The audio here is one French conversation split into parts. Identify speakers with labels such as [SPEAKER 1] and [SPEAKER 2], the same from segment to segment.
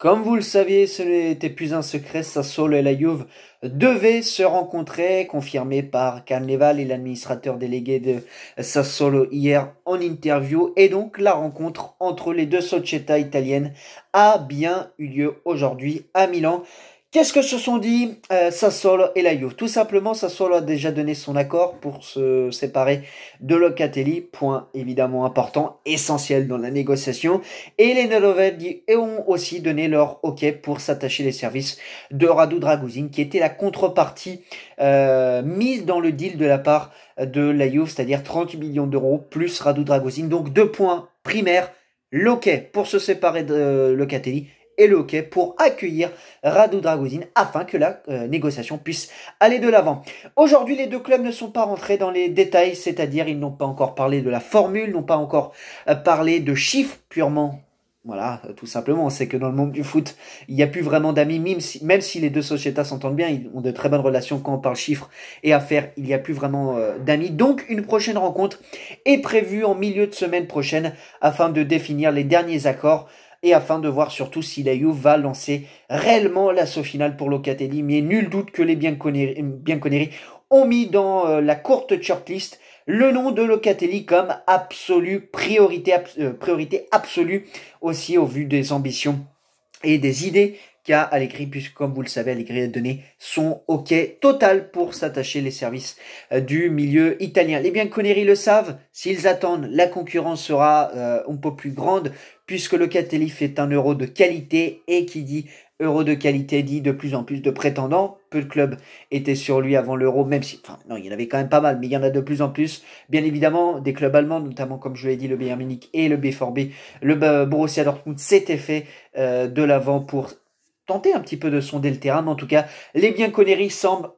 [SPEAKER 1] Comme vous le saviez, ce n'était plus un secret, Sassolo et la Juve devaient se rencontrer, confirmé par Carneval et l'administrateur délégué de Sassolo hier en interview. Et donc la rencontre entre les deux società italiennes a bien eu lieu aujourd'hui à Milan. Qu'est-ce que se sont dit euh, et la Tout simplement, Sassol a déjà donné son accord pour se séparer de Locatelli, point évidemment important, essentiel dans la négociation. Et les Neloved ont aussi donné leur OK pour s'attacher les services de Radu Draguzin, qui était la contrepartie euh, mise dans le deal de la part de la c'est-à-dire 30 millions d'euros plus Radu Draguzin. Donc deux points primaires, l'OK pour se séparer de euh, Locatelli et le hockey pour accueillir Radu Dragosine afin que la euh, négociation puisse aller de l'avant. Aujourd'hui, les deux clubs ne sont pas rentrés dans les détails, c'est-à-dire ils n'ont pas encore parlé de la formule, n'ont pas encore euh, parlé de chiffres purement voilà, euh, tout simplement. on sait que dans le monde du foot, il n'y a plus vraiment d'amis, même si, même si les deux sociétés s'entendent bien, ils ont de très bonnes relations quand on parle chiffres et affaires, il n'y a plus vraiment d'amis. Donc, une prochaine rencontre est prévue en milieu de semaine prochaine afin de définir les derniers accords et afin de voir surtout si la Juve va lancer réellement l'assaut final pour Locatelli. Mais nul doute que les bien Bianconeri ont mis dans euh, la courte shortlist le nom de Locatelli comme absolue priorité, euh, priorité absolue aussi au vu des ambitions et des idées à l'écrit puisque comme vous le savez, Allegri a donné son OK total pour s'attacher les services euh, du milieu italien. Les eh bien Connery le savent, s'ils attendent, la concurrence sera euh, un peu plus grande, puisque le Catelli est un euro de qualité, et qui dit euro de qualité dit de plus en plus de prétendants. Peu de clubs étaient sur lui avant l'euro, même si, enfin, non, il y en avait quand même pas mal, mais il y en a de plus en plus. Bien évidemment, des clubs allemands, notamment, comme je l'ai dit, le Bayern Munich et le B4B, le Borussia Dortmund s'était fait euh, de l'avant pour tenter un petit peu de sonder le terrain, mais en tout cas, les conneries semblent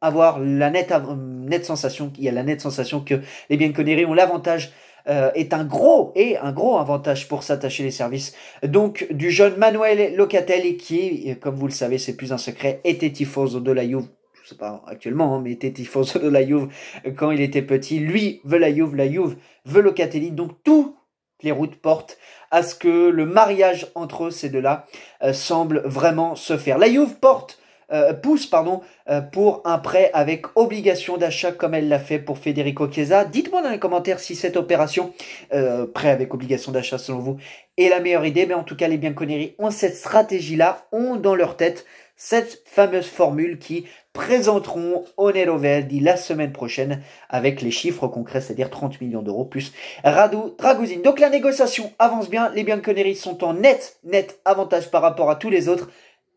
[SPEAKER 1] avoir la nette, euh, sensation, qu'il y a la nette sensation que les conneries ont l'avantage euh, est un gros et un gros avantage pour s'attacher les services. Donc du jeune Manuel Locatelli qui, comme vous le savez, c'est plus un secret, était tifoso de la Juve. Je sais pas actuellement, hein, mais était tifoso de la Juve quand il était petit. Lui veut la Juve, la Juve veut Locatelli. Donc toutes les routes portent à ce que le mariage entre ces deux-là euh, semble vraiment se faire. La porte euh, pardon, euh, pour un prêt avec obligation d'achat comme elle l'a fait pour Federico Chiesa. Dites-moi dans les commentaires si cette opération, euh, prêt avec obligation d'achat selon vous, est la meilleure idée. Mais en tout cas, les Bianconeri ont cette stratégie-là, ont dans leur tête cette fameuse formule qui présenteront au Verdi la semaine prochaine avec les chiffres concrets, c'est-à-dire 30 millions d'euros plus Radu Dragouzine Donc la négociation avance bien, les Bianconeri sont en net, net avantage par rapport à tous les autres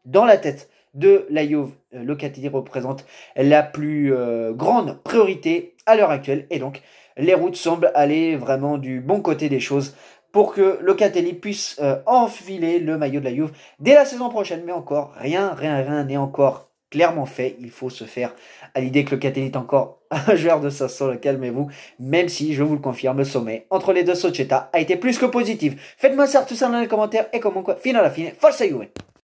[SPEAKER 1] dans la tête de la Juve. Euh, Locatelli représente la plus euh, grande priorité à l'heure actuelle et donc les routes semblent aller vraiment du bon côté des choses pour que Locatelli puisse euh, enfiler le maillot de la Juve dès la saison prochaine. Mais encore, rien, rien, rien n'est encore clairement fait. Il faut se faire à l'idée que Locatelli est encore un joueur de Sassuolo, calmez-vous. Même si, je vous le confirme, le sommet entre les deux Societa a été plus que positif. Faites-moi savoir tout ça dans les commentaires et comment quoi. fin à la force à Juve